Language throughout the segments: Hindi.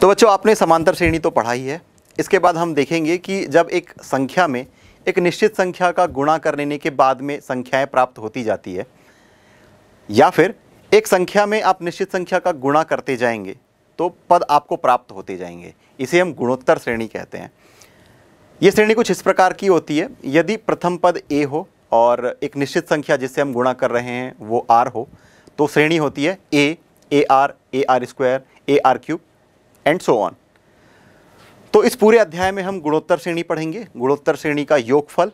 तो बच्चों आपने समांतर श्रेणी तो पढ़ाई है इसके बाद हम देखेंगे कि जब एक संख्या में एक निश्चित संख्या का गुणा कर लेने के बाद में संख्याएं प्राप्त होती जाती है या फिर एक संख्या में आप निश्चित संख्या का गुणा करते जाएंगे तो पद आपको प्राप्त होते जाएंगे इसे हम गुणोत्तर श्रेणी कहते हैं ये श्रेणी कुछ इस प्रकार की होती है यदि प्रथम पद ए हो और एक निश्चित संख्या जिससे हम गुणा कर रहे हैं वो आर हो तो श्रेणी होती है A A R A R square A R cube and so on तो इस पूरे अध्याय में हम गुणोत्तर श्रेणी पढ़ेंगे गुणोत्तर श्रेणी का योगफल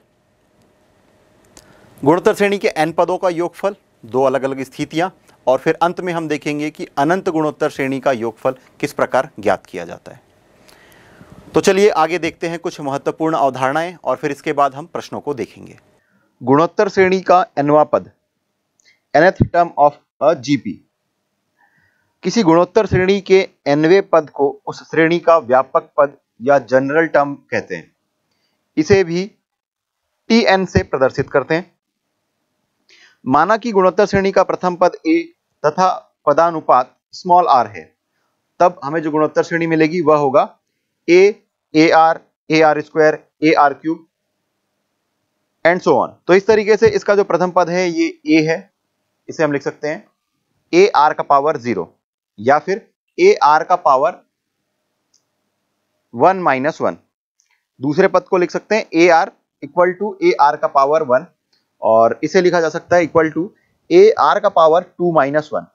गुणोत्तर श्रेणी के एन पदों का योगफल दो अलग अलग स्थितियां और फिर अंत में हम देखेंगे कि अनंत गुणोत्तर श्रेणी का योगफल किस प्रकार ज्ञात किया जाता है तो चलिए आगे देखते हैं कुछ महत्वपूर्ण अवधारणाएं और फिर इसके बाद हम प्रश्नों को देखेंगे गुणोत्तर श्रेणी का एनवा पद nth term of a GP किसी गुणोत्तर श्रेणी के एनवे पद को उस श्रेणी का व्यापक पद या जनरल टर्म कहते हैं इसे भी टी एन से प्रदर्शित करते हैं माना कि गुणोत्तर श्रेणी का प्रथम पद ए तथा पदानुपात स्मॉल आर है तब हमें जो गुणोत्तर श्रेणी मिलेगी वह होगा A A R A R square A R cube and so on तो इस तरीके से इसका जो प्रथम पद है ये ए है इसे हम लिख सकते हैं ए आर का पावर जीरो या फिर ए आर का पावर वन माइनस वन दूसरे पद को लिख सकते हैं A R equal to A R का पावर वन और इसे लिखा जा सकता है इक्वल टू ए आर का पावर टू माइनस वन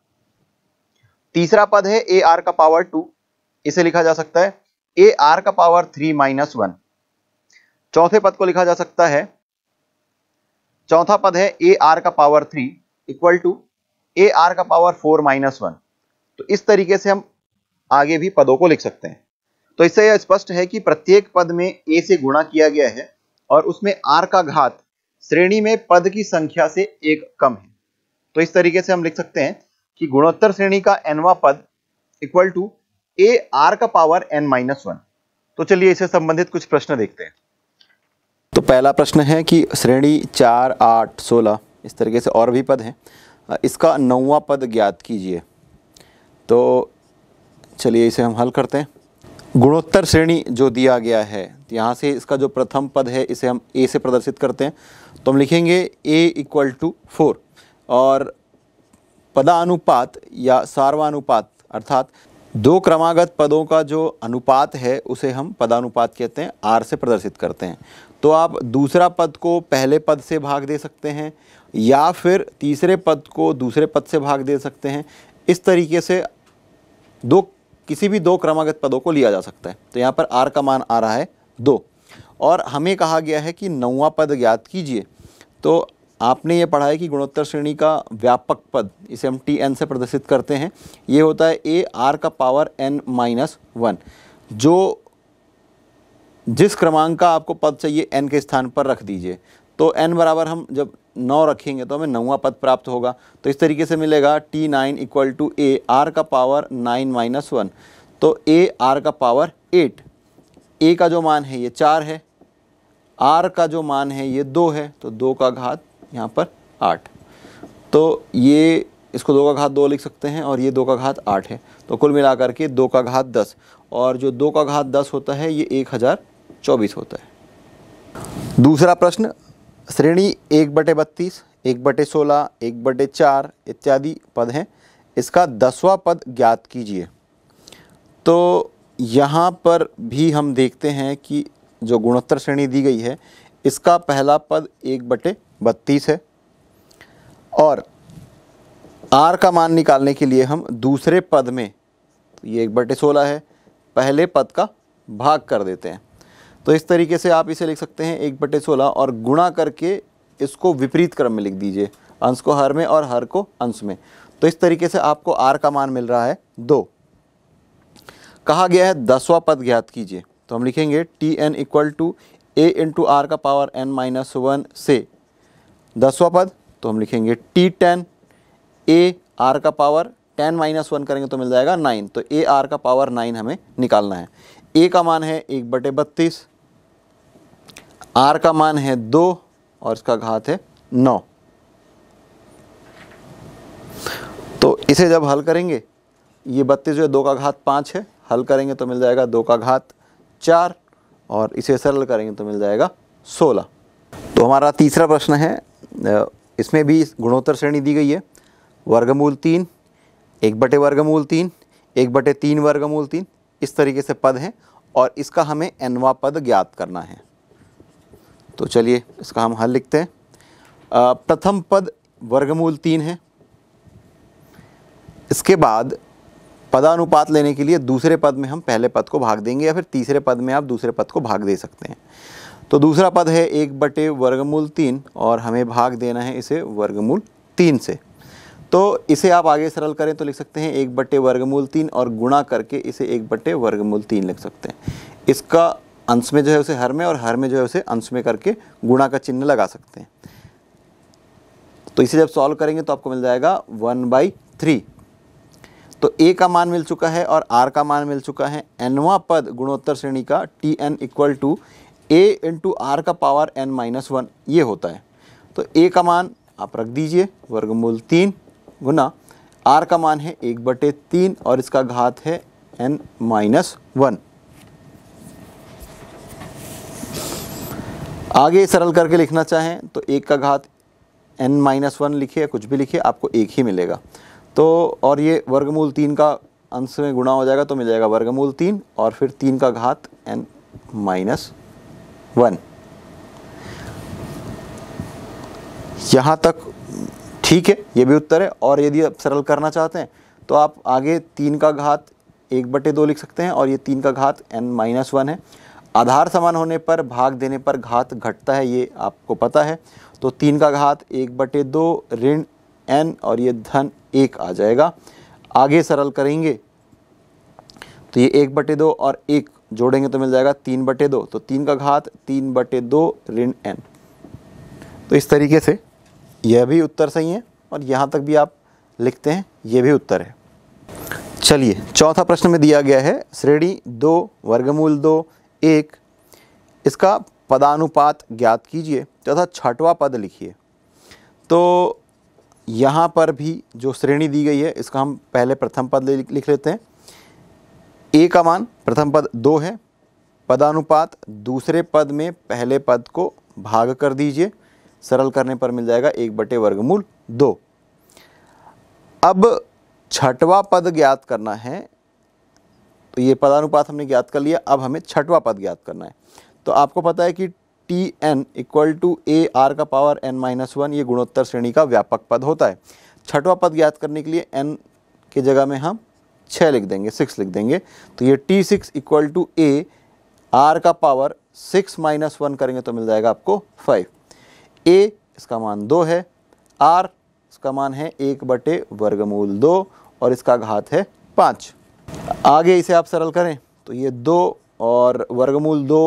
तीसरा पद है ए आर का पावर टू इसे लिखा जा सकता है ए आर का पावर थ्री माइनस वन चौथे पद को लिखा जा सकता है चौथा पद है ए आर का power three equal to A R का पावर फोर माइनस वन तो इस तरीके से हम आगे भी पदों को लिख सकते हैं तो इससे यह स्पष्ट है कि प्रत्येक पद में ए से गुणा किया गया है और उसमें आर का घात श्रेणी में पद की संख्या से एक कम है तो इस तरीके से हम लिख सकते हैं कि गुणोत्तर श्रेणी का एनवा पद इक्वल टू ए आर का पावर एन माइनस वन तो चलिए इससे संबंधित कुछ प्रश्न देखते हैं तो पहला प्रश्न है कि श्रेणी चार आठ सोलह इस तरीके से और भी पद हैं इसका नौवा पद ज्ञात कीजिए तो चलिए इसे हम हल करते हैं गुणोत्तर श्रेणी जो दिया गया है तो यहाँ से इसका जो प्रथम पद है इसे हम ए से प्रदर्शित करते हैं तो हम लिखेंगे ए इक्वल टू फोर और पदानुपात या सार्वानुपात अर्थात दो क्रमागत पदों का जो अनुपात है उसे हम पदानुपात कहते हैं आर से प्रदर्शित करते हैं तो आप दूसरा पद को पहले पद से भाग दे सकते हैं या फिर तीसरे पद को दूसरे पद से भाग दे सकते हैं इस तरीके से दो किसी भी दो क्रमागत पदों को लिया जा सकता है तो यहाँ पर आर का मान आ रहा है दो और हमें कहा गया है कि नौवा पद ज्ञात कीजिए तो आपने ये पढ़ा है कि गुणोत्तर श्रेणी का व्यापक पद इसे हम टी एन से प्रदर्शित करते हैं ये होता है ए आर का पावर एन माइनस वन जो जिस क्रमांक का आपको पद चाहिए एन के स्थान पर रख दीजिए तो एन बराबर हम जब नौ रखेंगे तो हमें नौवा पद प्राप्त होगा तो इस तरीके से मिलेगा T nine equal to A R का पावर नाइन माइनस वन तो ए आर का पावर एट ए का जो मान है ये चार है आर का जो मान है ये दो है तो दो का घात यहाँ पर आठ तो ये इसको दो का घात दो लिख सकते हैं और ये दो का घात आठ है तो कुल मिलाकर के दो का घात दस और जो दो का घात दस होता है ये एक हज़ार चौबीस होता है दूसरा प्रश्न श्रेणी एक बटे बत्तीस एक बटे सोलह एक बटे चार इत्यादि पद हैं इसका दसवां पद ज्ञात कीजिए तो यहाँ पर भी हम देखते हैं कि जो गुणोत्तर श्रेणी दी गई है इसका पहला पद एक बटे बत्तीस है और आर का मान निकालने के लिए हम दूसरे पद में तो ये एक बटे सोलह है पहले पद का भाग कर देते हैं तो इस तरीके से आप इसे लिख सकते हैं एक बटे सोलह और गुणा करके इसको विपरीत क्रम में लिख दीजिए अंश को हर में और हर को अंश में तो इस तरीके से आपको आर का मान मिल रहा है दो कहा गया है दसवा पद ज्ञात कीजिए तो हम लिखेंगे T N equal to A into R का पावर एन माइनस वन से दसवा पद तो हम लिखेंगे टी टेन ए आर का पावर टेन माइनस वन करेंगे तो मिल जाएगा नाइन तो ए आर का पावर नाइन हमें निकालना है ए का मान है एक बटे बत्तीस आर का मान है दो और इसका घात है नौ तो इसे जब हल करेंगे ये बत्तीस जो है दो का घात पाँच है हल करेंगे तो मिल जाएगा दो का घात चार और इसे सरल करेंगे तो मिल जाएगा सोलह तो हमारा तीसरा प्रश्न है इसमें भी गुणोत्तर श्रेणी दी गई है वर्गमूल तीन एक बटे वर्गमूल तीन एक बटे तीन वर्गमूल तीन इस तरीके से पद हैं और इसका हमें एनवा पद ज्ञात करना है तो चलिए इसका हम हल लिखते हैं प्रथम पद वर्गमूल तीन है इसके बाद पदानुपात लेने के लिए दूसरे पद में हम पहले पद को भाग देंगे या फिर तीसरे पद में आप दूसरे पद को भाग दे सकते हैं तो दूसरा पद है एक बटे वर्गमूल तीन और हमें भाग देना है इसे वर्गमूल तीन से तो इसे आप आगे सरल करें तो लिख सकते हैं एक बटे वर्गमूल तीन और गुणा करके इसे एक बटे वर्गमूल तीन लिख सकते हैं इसका अंश में जो है उसे हर में और हर में जो है उसे अंश में करके गुणा का चिन्ह लगा सकते हैं तो इसे जब सॉल्व करेंगे तो आपको मिल जाएगा वन बाई थ्री तो ए का मान मिल चुका है और आर का मान मिल चुका है एनवा पद गुणोत्तर श्रेणी का T N equal to A into R का पावर एन माइनस वन ये होता है तो ए का मान आप रख दीजिए वर्गमूल तीन गुना आर का मान है एक बटे तीन और इसका घात है एन माइनस वन आगे सरल करके लिखना चाहें तो एक का घात एन माइनस वन लिखिए कुछ भी लिखिए आपको एक ही मिलेगा तो और ये वर्गमूल तीन का अंश में गुणा हो जाएगा तो मिल जाएगा वर्गमूल तीन और फिर तीन का घात एन माइनस वन यहाँ तक ठीक है ये भी उत्तर है और यदि आप सरल करना चाहते हैं तो आप आगे तीन का घात एक बटे दो लिख सकते हैं और ये तीन का घात एन माइनस वन है आधार समान होने पर भाग देने पर घात घटता है ये आपको पता है तो तीन का घात एक बटे दो ऋण एन और ये धन एक आ जाएगा आगे सरल करेंगे तो ये एक बटे दो और एक जोड़ेंगे तो मिल जाएगा तीन बटे दो तो तीन का घात तीन बटे दो ऋण एन तो इस तरीके से यह भी उत्तर सही है और यहाँ तक भी आप लिखते हैं ये भी उत्तर है चलिए चौथा प्रश्न में दिया गया है श्रेणी दो वर्गमूल दो एक इसका पदानुपात ज्ञात कीजिए तथा छठवा पद लिखिए तो यहाँ पर भी जो श्रेणी दी गई है इसका हम पहले प्रथम पद लिख लेते हैं ए का मान प्रथम पद दो है पदानुपात दूसरे पद में पहले पद को भाग कर दीजिए सरल करने पर मिल जाएगा एक बटे वर्गमूल दो अब छठवा पद ज्ञात करना है तो ये पदानुपात हमने ज्ञात कर लिया अब हमें छठवां पद ज्ञात करना है तो आपको पता है कि T N equal to A R का पावर एन माइनस वन ये गुणोत्तर श्रेणी का व्यापक पद होता है छठवां पद ज्ञात करने के लिए एन की जगह में हम छः लिख देंगे सिक्स लिख देंगे तो ये T six equal to A R का पावर सिक्स माइनस वन करेंगे तो मिल जाएगा आपको फाइव ए इसका मान दो है आर इसका मान है एक बटे वर्गमूल दो और इसका घात है पाँच आगे इसे आप सरल करें तो ये दो और वर्गमूल दो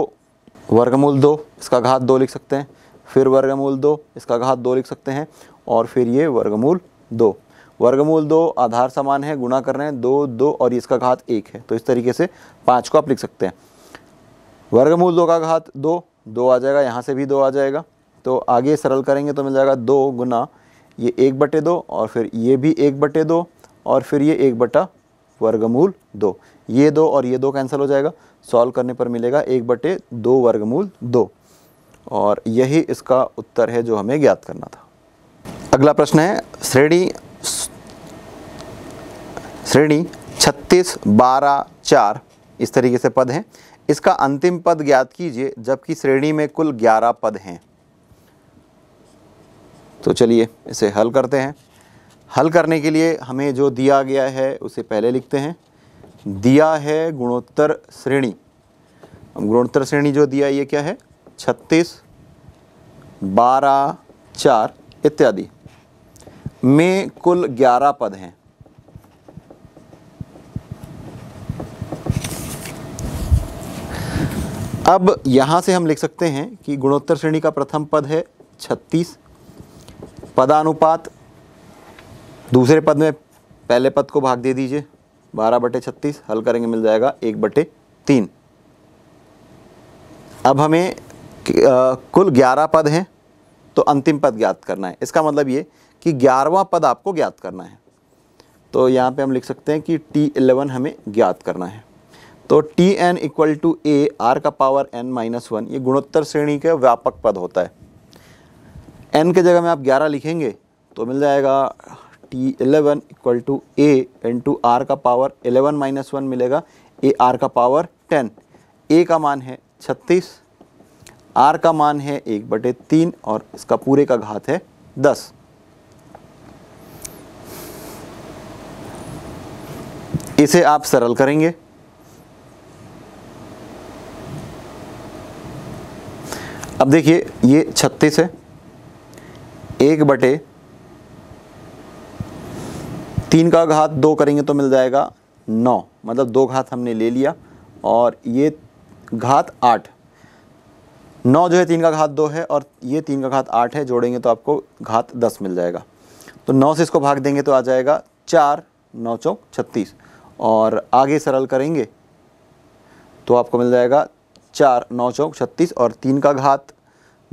वर्गमूल दो इसका घात दो लिख सकते हैं फिर वर्गमूल दो इसका घात दो लिख सकते हैं और फिर ये वर्गमूल दो वर्गमूल दो आधार समान है गुणा कर रहे हैं दो दो और इसका घात एक है तो इस तरीके से पाँच को आप लिख सकते हैं वर्गमूल दो का घात दो दो आ जाएगा यहाँ से भी दो आ जाएगा तो आगे सरल करेंगे तो मिल जाएगा दो गुना ये एक बटे दो और फिर ये भी एक बटे दो और फिर ये एक बटा वर्गमूल दो ये दो और ये दो कैंसिल हो जाएगा सॉल्व करने पर मिलेगा एक बटे दो वर्गमूल दो और यही इसका उत्तर है जो हमें ज्ञात करना था अगला प्रश्न है श्रेणी श्रेणी छत्तीस बारह चार इस तरीके से पद हैं इसका अंतिम पद ज्ञात कीजिए जबकि श्रेणी में कुल ग्यारह पद हैं तो चलिए इसे हल करते हैं हल करने के लिए हमें जो दिया गया है उसे पहले लिखते हैं दिया है गुणोत्तर श्रेणी गुणोत्तर श्रेणी जो दिया ये क्या है छत्तीस बारह चार इत्यादि में कुल ग्यारह पद हैं अब यहाँ से हम लिख सकते हैं कि गुणोत्तर श्रेणी का प्रथम पद है छत्तीस पदानुपात दूसरे पद में पहले पद को भाग दे दीजिए बारह बटे छत्तीस हल करेंगे मिल जाएगा एक बटे तीन अब हमें कुल ग्यारह पद हैं तो अंतिम पद ज्ञात करना है इसका मतलब ये कि ग्यारहवा पद आपको ज्ञात करना है तो यहाँ पे हम लिख सकते हैं कि टी इलेवन हमें ज्ञात करना है तो T N equal to A R का पावर एन माइनस वन ये गुणोत्तर श्रेणी का व्यापक पद होता है एन के जगह में आप ग्यारह लिखेंगे तो मिल जाएगा t11 eleven equal to A into R का पावर इलेवन माइनस वन मिलेगा ए आर का पावर टेन ए का मान है छत्तीस आर का मान है एक बटे तीन और इसका पूरे का घात है दस इसे आप सरल करेंगे अब देखिए ये छत्तीस है एक बटे तीन का घात दो करेंगे तो मिल जाएगा नौ मतलब दो घात हमने ले लिया और ये घात आठ नौ जो है तीन का घात दो है और ये तीन का घात आठ है जोड़ेंगे तो आपको घात दस मिल जाएगा तो नौ से इसको भाग देंगे तो आ जाएगा चार नौ चौक छत्तीस और आगे सरल करेंगे तो आपको मिल जाएगा चार नौ चौक छत्तीस और तीन का घात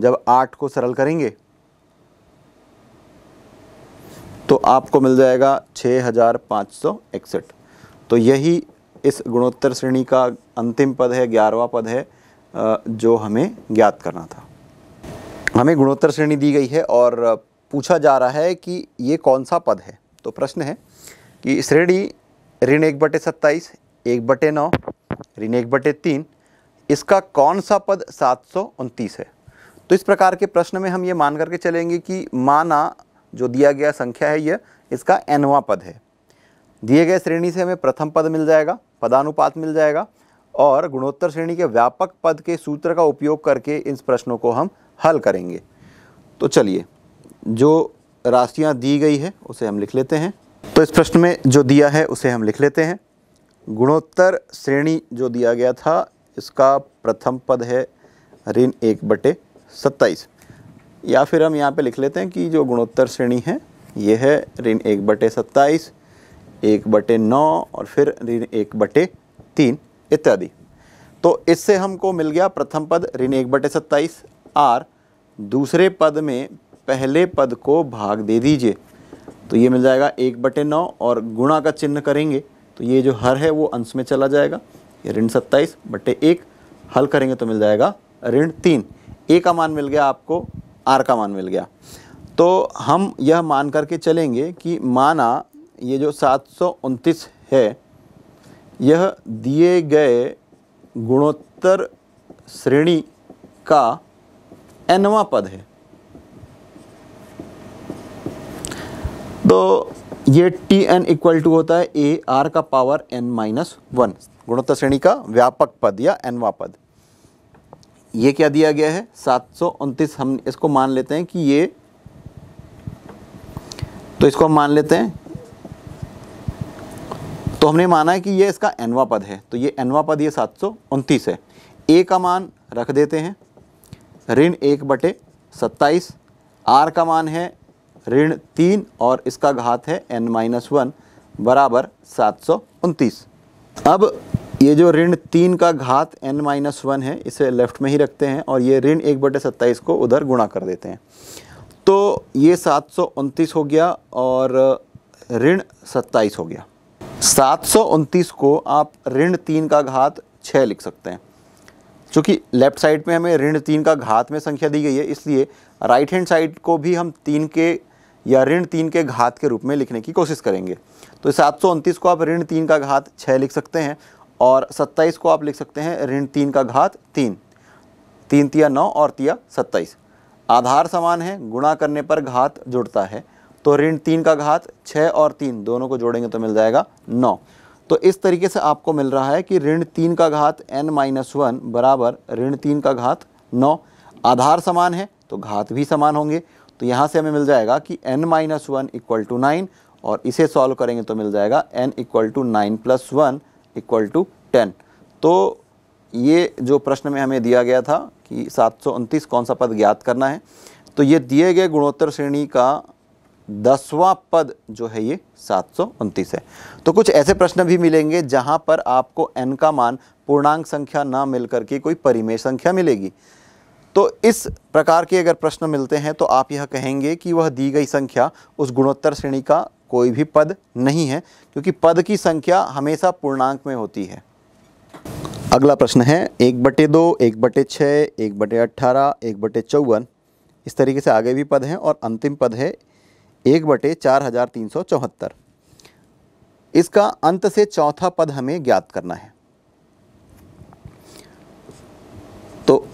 जब आठ को सरल करेंगे तो आपको मिल जाएगा छः हज़ार पाँच सौ इकसठ तो यही इस गुणोत्तर श्रेणी का अंतिम पद है ग्यारहवा पद है जो हमें ज्ञात करना था हमें गुणोत्तर श्रेणी दी गई है और पूछा जा रहा है कि ये कौन सा पद है तो प्रश्न है कि श्रेणी ऋण एक बटे सत्ताईस एक बटे नौ ऋण एक बटे तीन इसका कौन सा पद सात सौ उनतीस है तो इस प्रकार के प्रश्न में हम ये मान करके चलेंगे कि माना जो दिया गया संख्या है यह इसका एनवा पद है दिए गए श्रेणी से हमें प्रथम पद मिल जाएगा पदानुपात मिल जाएगा और गुणोत्तर श्रेणी के व्यापक पद के सूत्र का उपयोग करके इन प्रश्नों को हम हल करेंगे तो चलिए जो राशियाँ दी गई है उसे हम लिख लेते हैं तो इस प्रश्न में जो दिया है उसे हम लिख लेते हैं गुणोत्तर श्रेणी जो दिया गया था इसका प्रथम पद है ऋण एक बटे सत्ताईस या फिर हम यहाँ पे लिख लेते हैं कि जो गुणोत्तर श्रेणी है ये है ऋण एक बटे सत्ताईस एक बटे नौ और फिर ऋण एक बटे तीन इत्यादि तो इससे हमको मिल गया प्रथम पद ऋण एक बटे सत्ताईस आर दूसरे पद में पहले पद को भाग दे दीजिए तो ये मिल जाएगा एक बटे नौ और गुणा का चिन्ह करेंगे तो ये जो हर है वो अंश में चला जाएगा ये ऋण सत्ताईस बटे एक हल करेंगे तो मिल जाएगा ऋण तीन ए का मान मिल गया आपको आर का मान मिल गया तो हम यह मान करके चलेंगे कि माना ये जो सात है यह दिए गए गुणोत्तर श्रेणी का एनवा पद है तो ये टी एन इक्वल टू होता है ए आर का पावर एन माइनस वन गुणोत्तर श्रेणी का व्यापक पद या एनवा पद ये क्या दिया गया है सात हम इसको मान लेते हैं कि ये तो इसको हम मान लेते हैं तो हमने माना है कि ये इसका एनवा पद है तो ये एनवा पद ये सात है ए का मान रख देते हैं ऋण एक बटे सत्ताईस आर का मान है ऋण तीन और इसका घात है एन माइनस वन बराबर सात अब ये जो ऋण तीन का घात एन माइनस वन है इसे लेफ्ट में ही रखते हैं और ये ऋण एक बटे सत्ताईस को उधर गुणा कर देते हैं तो ये सात सौ उनतीस हो गया और ऋण सत्ताईस हो गया सात सौ उनतीस को आप ऋण तीन का घात छः लिख सकते हैं चूँकि लेफ्ट साइड में हमें ऋण तीन का घात में संख्या दी गई है इसलिए राइट हैंड साइड को भी हम तीन के या ऋण तीन के घात के रूप में लिखने की कोशिश करेंगे तो सात सौ उनतीस को आप ऋण तीन का घात छः लिख सकते हैं और सत्ताईस को आप लिख सकते हैं ऋण तीन का घात तीन तीन तिया नौ और तिया सत्ताईस आधार समान है गुणा करने पर घात जुड़ता है तो ऋण तीन का घात छः और तीन दोनों को जोड़ेंगे तो मिल जाएगा नौ तो इस तरीके से आपको मिल रहा है कि ऋण तीन का घात एन माइनस वन बराबर ऋण तीन का घात नौ आधार समान है तो घात भी समान होंगे तो यहाँ से हमें मिल जाएगा कि N minus one equal to nine और इसे सॉल्व करेंगे तो मिल जाएगा N equal to nine plus one equal to ten तो ये जो प्रश्न में हमें दिया गया था कि सात कौन सा पद ज्ञात करना है तो ये दिए गए गुणोत्तर श्रेणी का दसवां पद जो है ये सात है तो कुछ ऐसे प्रश्न भी मिलेंगे जहाँ पर आपको n का मान पूर्णांक संख्या ना मिल करके कोई परिमेय संख्या मिलेगी तो इस प्रकार के अगर प्रश्न मिलते हैं तो आप यह कहेंगे कि वह दी गई संख्या उस गुणोत्तर श्रेणी का कोई भी पद नहीं है क्योंकि पद की संख्या हमेशा पूर्णांक में होती है अगला प्रश्न है एक बटे दो एक बटे छः एक बटे अट्ठारह एक बटे चौवन इस तरीके से आगे भी पद हैं और अंतिम पद है एक बटे चार हज़ार तीन सौ चौहत्तर इसका अंत से चौथा पद हमें ज्ञात करना है तो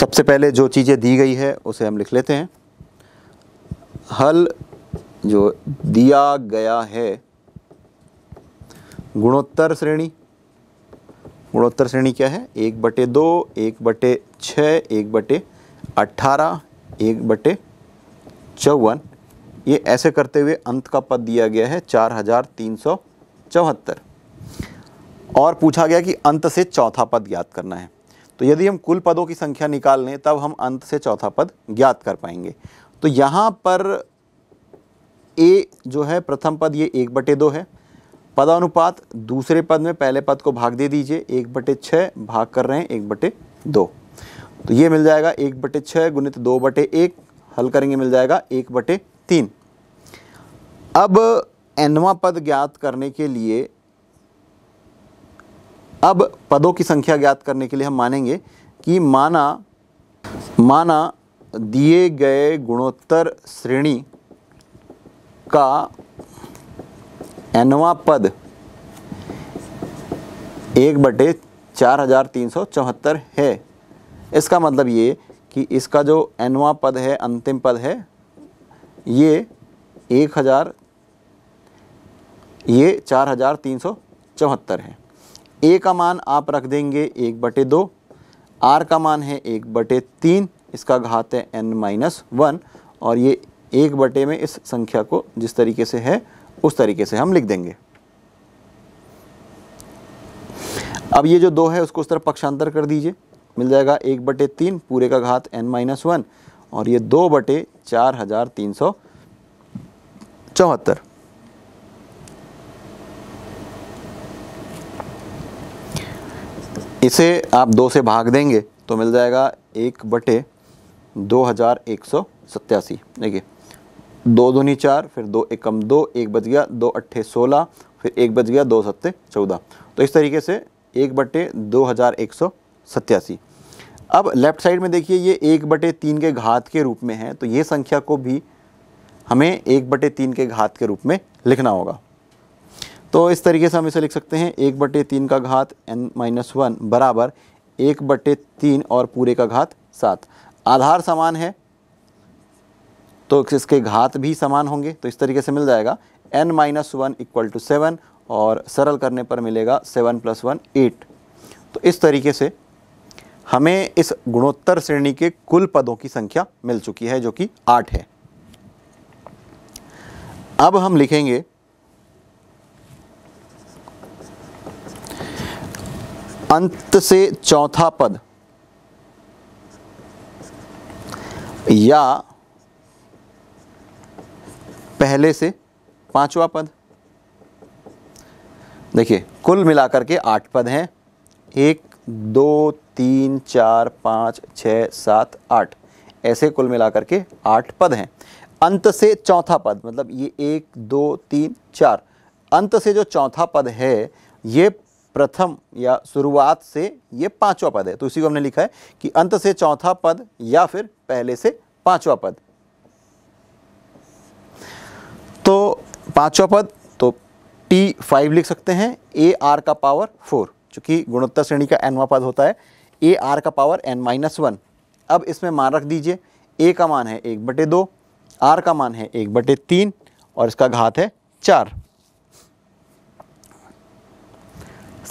सबसे पहले जो चीज़ें दी गई है उसे हम लिख लेते हैं हल जो दिया गया है गुणोत्तर श्रेणी गुणोत्तर श्रेणी क्या है एक बटे दो एक बटे छ एक बटे अट्ठारह एक बटे चौवन ये ऐसे करते हुए अंत का पद दिया गया है चार हजार तीन सौ चौहत्तर और पूछा गया कि अंत से चौथा पद ज्ञात करना है तो यदि हम कुल पदों की संख्या निकाल लें तब हम अंत से चौथा पद ज्ञात कर पाएंगे तो यहाँ पर ए जो है प्रथम पद ये एक बटे दो है पदानुपात दूसरे पद में पहले पद को भाग दे दीजिए एक बटे छः भाग कर रहे हैं एक बटे दो तो ये मिल जाएगा एक बटे छः गुणित दो बटे एक हल करेंगे मिल जाएगा एक बटे तीन अब एनवा पद ज्ञात करने के लिए अब पदों की संख्या ज्ञात करने के लिए हम मानेंगे कि माना माना दिए गए गुणोत्तर श्रेणी का एनवा पद एक बटे चार हजार तीन सौ चौहत्तर है इसका मतलब ये कि इसका जो एनवा पद है अंतिम पद है ये एक हज़ार ये चार हज़ार तीन सौ चौहत्तर है ए का मान आप रख देंगे एक बटे दो आर का मान है एक बटे तीन इसका घात है एन माइनस वन और ये एक बटे में इस संख्या को जिस तरीके से है उस तरीके से हम लिख देंगे अब ये जो दो है उसको उस तरफ पक्षांतर कर दीजिए मिल जाएगा एक बटे तीन पूरे का घात एन माइनस वन और ये दो बटे चार हजार तीन सौ चौहत्तर इसे आप दो से भाग देंगे तो मिल जाएगा एक बटे दो हज़ार एक सौ सत्तासी देखिए दो धुनी चार फिर दो एकम दो एक बज गया दो अट्ठे सोलह फिर एक बज गया दो सत्ते चौदह तो इस तरीके से एक बटे दो हज़ार एक सौ सत्यासी अब लेफ़्ट साइड में देखिए ये एक बटे तीन के घात के रूप में है तो ये संख्या को भी हमें एक बटे तीन के घात के रूप में लिखना होगा तो इस तरीके से हम इसे लिख सकते हैं एक बटे तीन का घात एन माइनस वन बराबर एक बटे तीन और पूरे का घात सात आधार समान है तो इसके घात भी समान होंगे तो इस तरीके से मिल जाएगा N minus one equal to seven और सरल करने पर मिलेगा सेवन प्लस वन एट तो इस तरीके से हमें इस गुणोत्तर श्रेणी के कुल पदों की संख्या मिल चुकी है जो कि आठ है अब हम लिखेंगे अंत से चौथा पद या पहले से पांचवा पद देखिए कुल मिलाकर के आठ पद हैं एक दो तीन चार पाँच छः सात आठ ऐसे कुल मिलाकर के आठ पद हैं अंत से चौथा पद मतलब ये एक दो तीन चार अंत से जो चौथा पद है ये प्रथम या शुरुआत से ये पांचवा पद है तो इसी को हमने लिखा है कि अंत से चौथा पद या फिर पहले से पांचवा पद तो पांचवा पद तो टी फाइव लिख सकते हैं ए आर का पावर फोर चूँकि गुणोत्तर श्रेणी का एनवा पद होता है ए आर का पावर एन माइनस वन अब इसमें मान रख दीजिए ए का मान है एक बटे दो आर का मान है एक बटे तीन और इसका घात है चार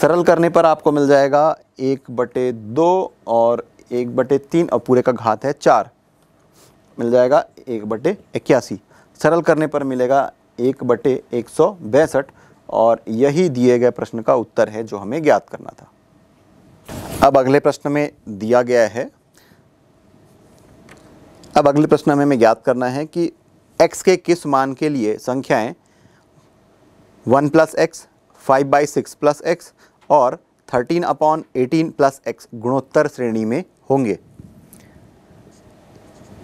सरल करने पर आपको मिल जाएगा एक बटे दो और एक बटे तीन और पूरे का घात है चार मिल जाएगा एक बटे इक्यासी सरल करने पर मिलेगा एक बटे एक सौ बैसठ और यही दिए गए प्रश्न का उत्तर है जो हमें ज्ञात करना था अब अगले प्रश्न में दिया गया है अब अगले प्रश्न में हमें ज्ञात करना है कि x के किस मान के लिए संख्याएं one plus X five by six plus X और thirteen upon eighteen plus X गुणोत्तर श्रेणी में होंगे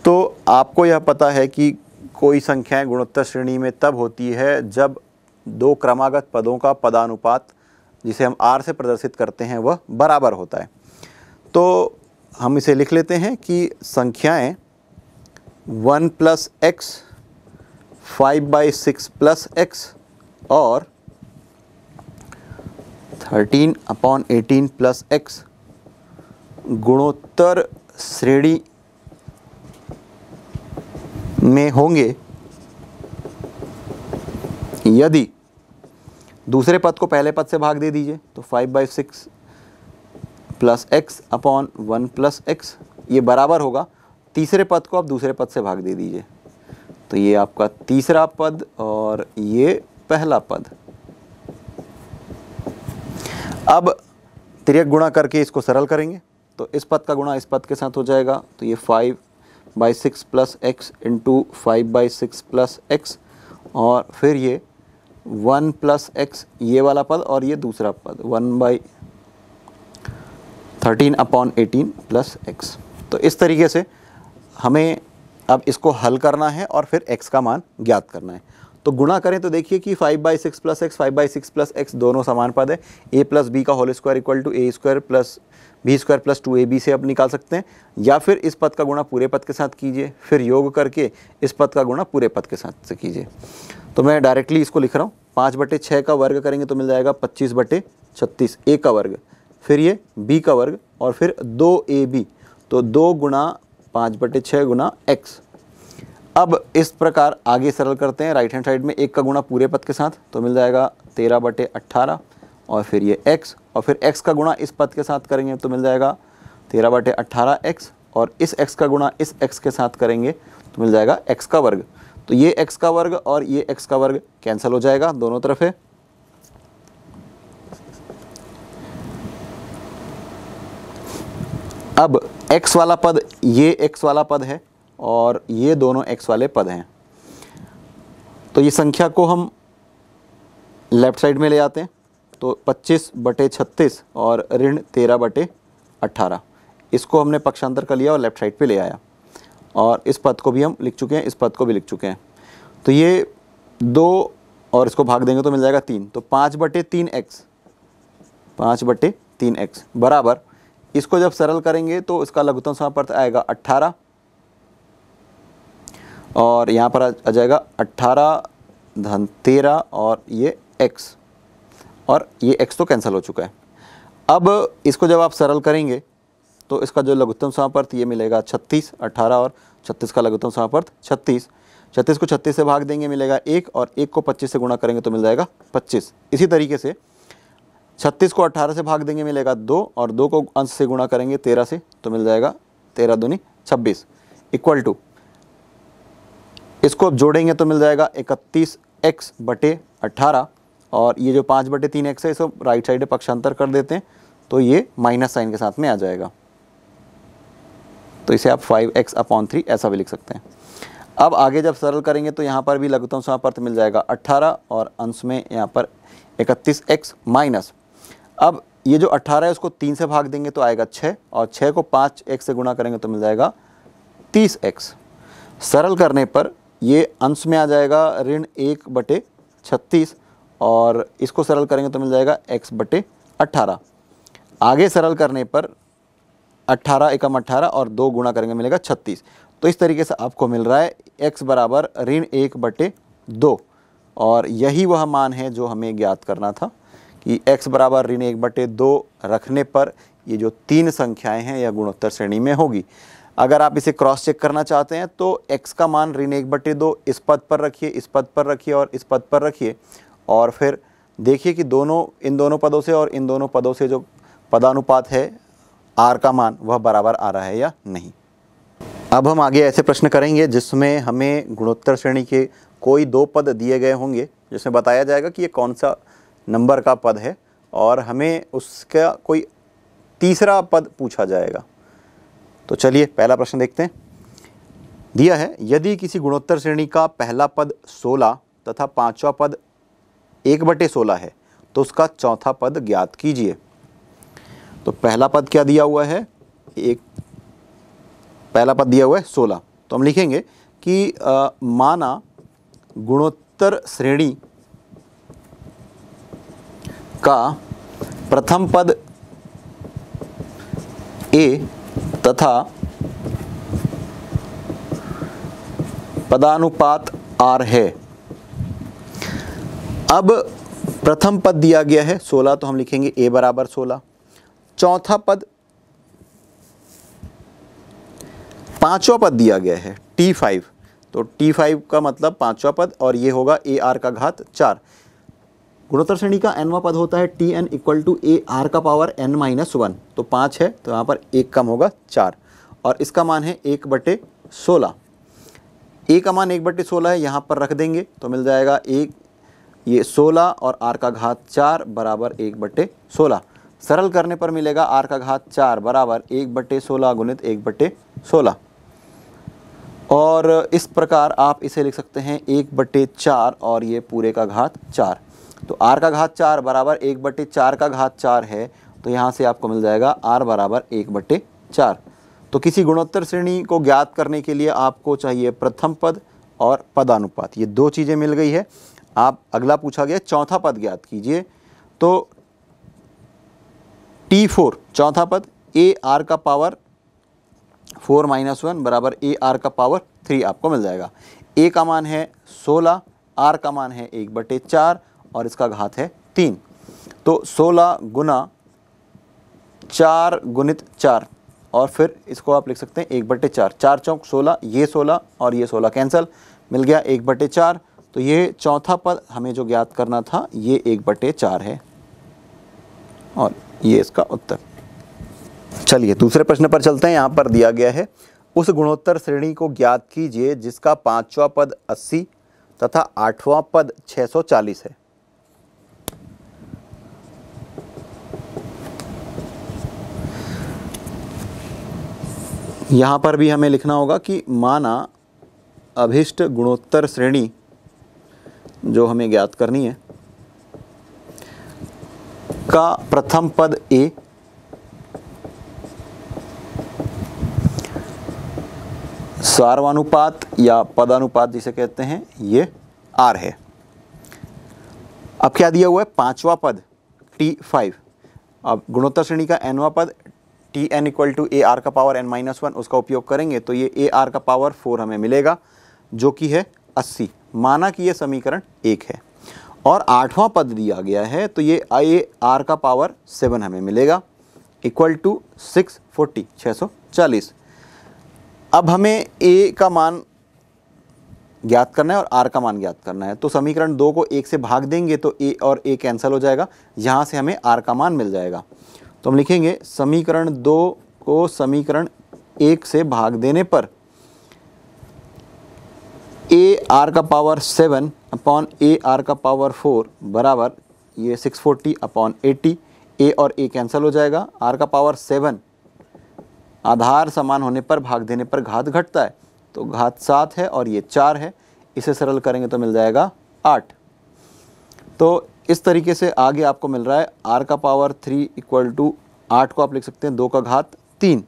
तो आपको यह पता है कि कोई संख्याएं गुणोत्तर श्रेणी में तब होती है जब दो क्रमागत पदों का पदानुपात जिसे हम आर से प्रदर्शित करते हैं वह बराबर होता है तो हम इसे लिख लेते हैं कि संख्याएं one plus X five by six plus X और thirteen upon eighteen plus X गुणोत्तर श्रेणी में होंगे यदि दूसरे पद को पहले पद से भाग दे दीजिए तो five by six plus X upon one plus X ये बराबर होगा तीसरे पद को आप दूसरे पद से भाग दे दीजिए तो ये आपका तीसरा पद और ये पहला पद अब तिरक गुणा करके इसको सरल करेंगे तो इस पद का गुणा इस पद के साथ हो जाएगा तो ये five by six plus X into five by six plus X और फिर ये वन प्लस एक्स ये वाला पद और ये दूसरा पद one by thirteen upon eighteen plus X तो इस तरीके से हमें अब इसको हल करना है और फिर एक्स का मान ज्ञात करना है तो गुणा करें तो देखिए कि five by six plus X five by six plus X दोनों समान पद है ए प्लस बी का whole square equal to A square plus B square plus two A B से आप निकाल सकते हैं या फिर इस पद का गुणा पूरे पद के साथ कीजिए फिर योग करके इस पद का गुणा पूरे पद के साथ से कीजिए तो मैं डायरेक्टली इसको लिख रहा हूँ पाँच बटे छः का वर्ग करेंगे तो मिल जाएगा पच्चीस बटे छत्तीस ए का वर्ग फिर ये बी का वर्ग और फिर दो ए बी तो दो गुणा पाँच बटे छः गुना एक्स अब इस प्रकार आगे सरल करते हैं राइट हैंड साइड में एक का गुणा पूरे पद के साथ तो मिल जाएगा तेरह बटे अट्ठारह और फिर ये x और फिर x का गुणा इस पद के साथ करेंगे तो मिल जाएगा तेरह बटे अट्ठारह एक्स और इस x का गुणा इस x के साथ करेंगे तो मिल जाएगा x का वर्ग तो ये x का वर्ग और ये x का वर्ग कैंसिल हो जाएगा दोनों तरफ है अब x वाला पद ये x वाला पद है और ये दोनों एक्स वाले पद हैं तो ये संख्या को हम लेफ्ट साइड में ले आते हैं तो 25 बटे छत्तीस और ऋण तेरह बटे अट्ठारह इसको हमने पक्षांतर कर लिया और लेफ्ट साइड पे ले आया और इस पद को भी हम लिख चुके हैं इस पद को भी लिख चुके हैं तो ये दो और इसको भाग देंगे तो मिल जाएगा तीन तो पाँच बटे तीन एक्स पाँच बटे तीन एक्स बराबर इसको जब सरल करेंगे तो इसका लघुतम समापर्थ आएगा अट्ठारह और यहाँ पर आ जाएगा अट्ठारह धन तेरह और ये एक्स और ये एक्स तो कैंसिल हो चुका है अब इसको जब आप सरल करेंगे तो इसका जो लघुत्तम समापर्थ ये मिलेगा छत्तीस अट्ठारह और छत्तीस का लघुत्तम समापर्थ छत्तीस छत्तीस को छत्तीस से भाग देंगे मिलेगा एक और एक को पच्चीस से गुणा करेंगे तो मिल जाएगा पच्चीस इसी तरीके से छत्तीस को अट्ठारह से भाग देंगे मिलेगा दो और दो को अंश से गुणा करेंगे तेरह से तो मिल जाएगा तेरह दूनी छब्बीस इक्वल टू इसको अब जोड़ेंगे तो मिल जाएगा इकतीस एक्स बटे अट्ठारह और ये जो पाँच बटे तीन एक्स है इसको राइट साइड पक्षांतर कर देते हैं तो ये माइनस साइन के साथ में आ जाएगा तो इसे आप फाइव एक्स अपॉन थ्री ऐसा भी लिख सकते हैं अब आगे जब सरल करेंगे तो यहाँ पर भी लघुतम समापर्थ मिल जाएगा अट्ठारह और अंश में यहाँ पर इकतीस एक्स माइनस अब ये जो अट्ठारह है उसको तीन से भाग देंगे तो आएगा छः और छः को पाँच एक्स से गुणा करेंगे तो मिल जाएगा तीस एक्स सरल करने पर ये अंश में आ जाएगा ऋण एक बटे छत्तीस और इसको सरल करेंगे तो मिल जाएगा एक्स बटे अट्ठारह आगे सरल करने पर अट्ठारह एकम अट्ठारह और दो गुणा करेंगे मिलेगा छत्तीस तो इस तरीके से आपको मिल रहा है एक्स बराबर ऋण एक बटे दो और यही वह मान है जो हमें ज्ञात करना था कि x बराबर ऋण एक बटे दो रखने पर ये जो तीन संख्याएं हैं यह गुणोत्तर श्रेणी में होगी अगर आप इसे क्रॉस चेक करना चाहते हैं तो एक्स का मान ऋण एक बटे दो इस पद पर रखिए इस पद पर रखिए और इस पद पर रखिए और फिर देखिए कि दोनों इन दोनों पदों से और इन दोनों पदों से जो पदानुपात है आर का मान वह बराबर आ रहा है या नहीं अब हम आगे ऐसे प्रश्न करेंगे जिसमें हमें गुणोत्तर श्रेणी के कोई दो पद दिए गए होंगे जिसमें बताया जाएगा कि ये कौन सा नंबर का पद है और हमें उसका कोई तीसरा पद पूछा जाएगा तो चलिए पहला प्रश्न देखते हैं दिया है यदि किसी गुणोत्तर श्रेणी का पहला पद सोलह तथा पांचवा पद एक बटे सोलह है तो उसका चौथा पद ज्ञात कीजिए तो पहला पद क्या दिया हुआ है एक पहला पद दिया हुआ है सोलह तो हम लिखेंगे कि आ, माना गुणोत्तर श्रेणी का प्रथम पद ए तथा पदानुपात आर है अब प्रथम पद दिया गया है सोलह तो हम लिखेंगे ए बराबर सोलह चौथा पद पांचवा पद दिया गया है टी फाइव तो टी फाइव का मतलब पांचवा पद और ये होगा ए आर का घात चार गुणोत्तर श्रेणी का एनवा पद होता है T N equal to A R का पावर एन माइनस वन तो पाँच है तो यहाँ पर एक कम होगा चार और इसका मान है एक बटे सोलह ए का मान एक बटे सोलह है यहाँ पर रख देंगे तो मिल जाएगा एक ये सोलह और आर का घात चार बराबर एक बटे सोलह सरल करने पर मिलेगा आर का घात चार बराबर एक बटे सोलह गुणित एक बटे सोलह और इस प्रकार आप इसे लिख सकते हैं एक बटे चार और ये पूरे का घात चार तो आर का घात चार बराबर एक बट्टे चार का घात चार है तो यहाँ से आपको मिल जाएगा आर बराबर एक बट्टे चार तो किसी गुणोत्तर श्रेणी को ज्ञात करने के लिए आपको चाहिए प्रथम पद और पदानुपात ये दो चीज़ें मिल गई है आप अगला पूछा गया चौथा पद ज्ञात कीजिए तो टी फोर चौथा पद ए आर का पावर फोर माइनस वन बराबर ए आर का पावर थ्री आपको मिल जाएगा ए का मान है सोलह आर का मान है एक बटे चार और इसका घात है तीन तो सोलह गुना चार गुणित चार और फिर इसको आप लिख सकते हैं एक बटे चार चार चौक सोलह ये सोलह और ये सोलह कैंसिल मिल गया एक बटे चार तो ये चौथा पद हमें जो ज्ञात करना था ये एक बटे चार है और ये इसका उत्तर चलिए दूसरे प्रश्न पर चलते हैं यहाँ पर दिया गया है उस गुणोत्तर श्रेणी को ज्ञात कीजिए जिसका पाँचवा पद अस्सी तथा आठवां पद छः है यहाँ पर भी हमें लिखना होगा कि माना अभिष्ट गुणोत्तर श्रेणी जो हमें ज्ञात करनी है का प्रथम पद ए सार्वानुपात या पदानुपात जिसे कहते हैं ये आर है अब क्या दिया हुआ है पांचवा पद टी फाइव अब गुणोत्तर श्रेणी का एनवा पद T N equal to A R का पावर एन माइनस वन उसका उपयोग करेंगे तो ये ए आर का पावर फोर हमें मिलेगा जो कि है अस्सी माना कि ये समीकरण एक है और आठवां पद दिया गया है तो ये ए आर का पावर सेवन हमें मिलेगा इक्वल टू सिक्स फोर्टी छः सौ चालीस अब हमें ए का मान ज्ञात करना है और आर का मान ज्ञात करना है तो समीकरण दो को एक से भाग देंगे तो ए और ए कैंसिल हो जाएगा यहाँ से हमें आर का मान मिल जाएगा तो हम लिखेंगे समीकरण दो को समीकरण एक से भाग देने पर ए आर का power seven upon A R का पावर फोर बराबर ये six forty upon eighty A और ए कैंसिल हो जाएगा आर का पावर सेवन आधार समान होने पर भाग देने पर घात घटता है तो घात सात है और ये चार है इसे सरल करेंगे तो मिल जाएगा आठ तो इस तरीके से आगे आपको मिल रहा है आर का पावर थ्री इक्वल टू आठ को आप लिख सकते हैं दो का घात तीन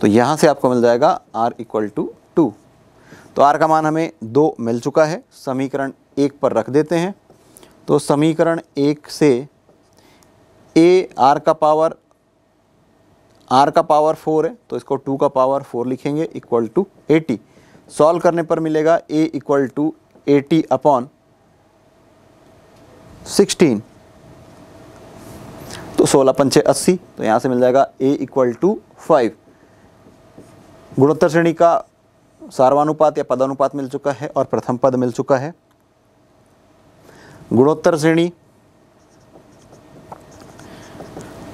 तो यहाँ से आपको मिल जाएगा आर इक्वल टू टू तो आर का मान हमें दो मिल चुका है समीकरण एक पर रख देते हैं तो समीकरण एक से ए आर का पावर आर का पावर फोर है तो इसको टू का पावर फोर लिखेंगे इक्वल टू एटी सॉल्व करने पर मिलेगा A equal to eighty upon sixteen तो सोलह पंचे अस्सी तो यहाँ से मिल जाएगा ए इक्वल टू फाइव गुणोत्तर श्रेणी का सार्वानुपात या पदानुपात मिल चुका है और प्रथम पद मिल चुका है गुणोत्तर श्रेणी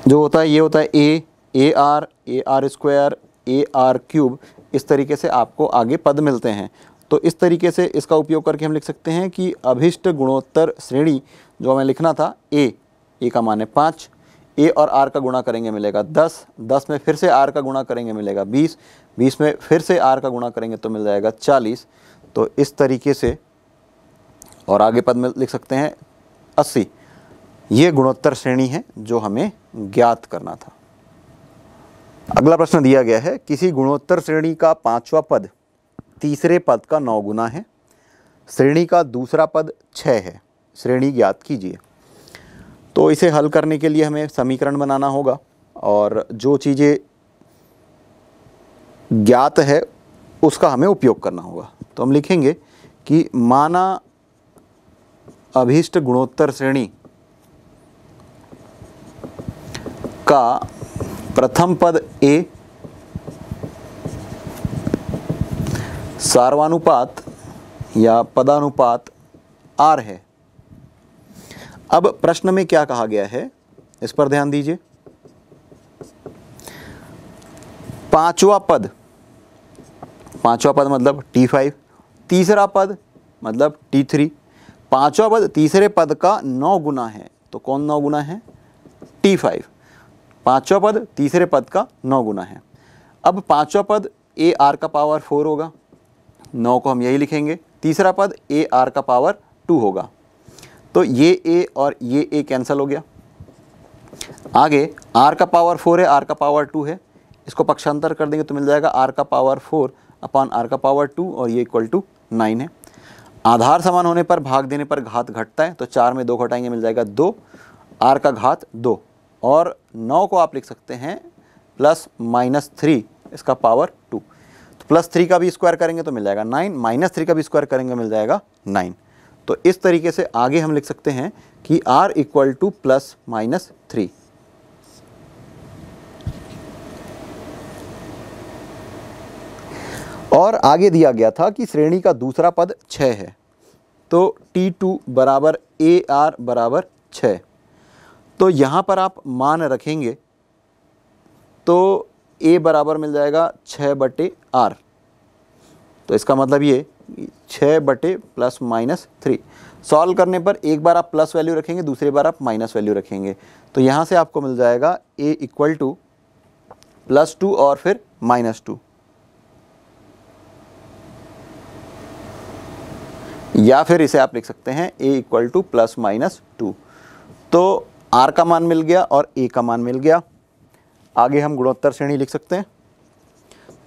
जो होता है ये होता है A A R A R square A R cube इस तरीके से आपको आगे पद मिलते हैं तो इस तरीके से इसका उपयोग करके हम लिख सकते हैं कि अभिष्ट गुणोत्तर श्रेणी जो हमें लिखना था ए ए का मान है पाँच ए और आर का गुणा करेंगे मिलेगा दस दस में फिर से आर का गुणा करेंगे मिलेगा बीस बीस में फिर से आर का गुणा करेंगे तो मिल जाएगा चालीस तो इस तरीके से और आगे पद में लिख सकते हैं अस्सी ये गुणोत्तर श्रेणी है जो हमें ज्ञात करना था अगला प्रश्न दिया गया है किसी गुणोत्तर श्रेणी का पांचवा पद तीसरे पद का नौ गुना है श्रेणी का दूसरा पद छः है श्रेणी ज्ञात कीजिए तो इसे हल करने के लिए हमें समीकरण बनाना होगा और जो चीज़ें ज्ञात है उसका हमें उपयोग करना होगा तो हम लिखेंगे कि माना अभीष्ट गुणोत्तर श्रेणी का प्रथम पद ए सार्वानुपात या पदानुपात आर है अब प्रश्न में क्या कहा गया है इस पर ध्यान दीजिए पांचवा पद पांचवा पद मतलब टी फाइव तीसरा पद मतलब टी थ्री पांचवा पद तीसरे पद का नौ गुना है तो कौन नौ गुना है टी फाइव पांचवा पद तीसरे पद का नौ गुना है अब पांचवा पद ए आर का पावर फोर होगा नौ को हम यही लिखेंगे तीसरा पद ए आर का पावर टू होगा तो ये ए और ये ए कैंसिल हो गया आगे आर का पावर फोर है आर का पावर टू है इसको पक्षांतर कर देंगे तो मिल जाएगा आर का पावर फोर अपॉन आर का पावर टू और ये इक्वल टू नाइन है आधार समान होने पर भाग देने पर घात घटता है तो चार में दो घटाएंगे मिल जाएगा दो आर का घात दो और नौ को आप लिख सकते हैं प्लस माइनस थ्री इसका पावर टू तो प्लस थ्री का भी स्क्वायर करेंगे तो मिल जाएगा नाइन माइनस थ्री का भी स्क्वायर करेंगे मिल जाएगा नाइन तो इस तरीके से आगे हम लिख सकते हैं कि R equal to plus minus three और आगे दिया गया था कि श्रेणी का दूसरा पद छः है तो टी टू बराबर ए आर बराबर छ तो यहाँ पर आप मान रखेंगे तो A बराबर मिल जाएगा छ बटे आर तो इसका मतलब ये छः बटे प्लस माइनस थ्री सॉल्व करने पर एक बार आप प्लस वैल्यू रखेंगे दूसरी बार आप माइनस वैल्यू रखेंगे तो यहाँ से आपको मिल जाएगा A equal to plus two और फिर माइनस टू या फिर इसे आप लिख सकते हैं A equal to plus minus two तो आर का मान मिल गया और ए का मान मिल गया आगे हम गुणोत्तर श्रेणी लिख सकते हैं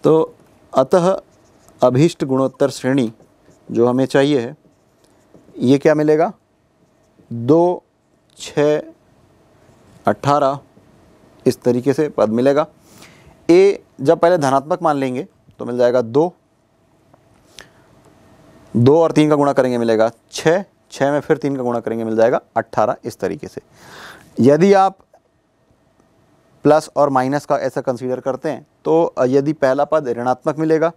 तो अतः अभीष्ट गुणोत्तर श्रेणी जो हमें चाहिए है ये क्या मिलेगा दो छ अट्ठारह इस तरीके से पद मिलेगा ए जब पहले धनात्मक मान लेंगे तो मिल जाएगा दो दो और तीन का गुणा करेंगे मिलेगा छः छः में फिर तीन का गुणा करेंगे मिल जाएगा अट्ठारह इस तरीके से यदि आप प्लस और माइनस का ऐसा कंसीडर करते हैं तो यदि पहला पद ऋणात्मक मिलेगा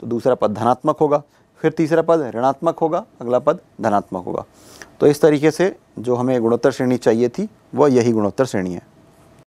तो दूसरा पद धनात्मक होगा फिर तीसरा पद ऋणात्मक होगा अगला पद धनात्मक होगा तो इस तरीके से जो हमें गुणोत्तर श्रेणी चाहिए थी वह यही गुणोत्तर श्रेणी है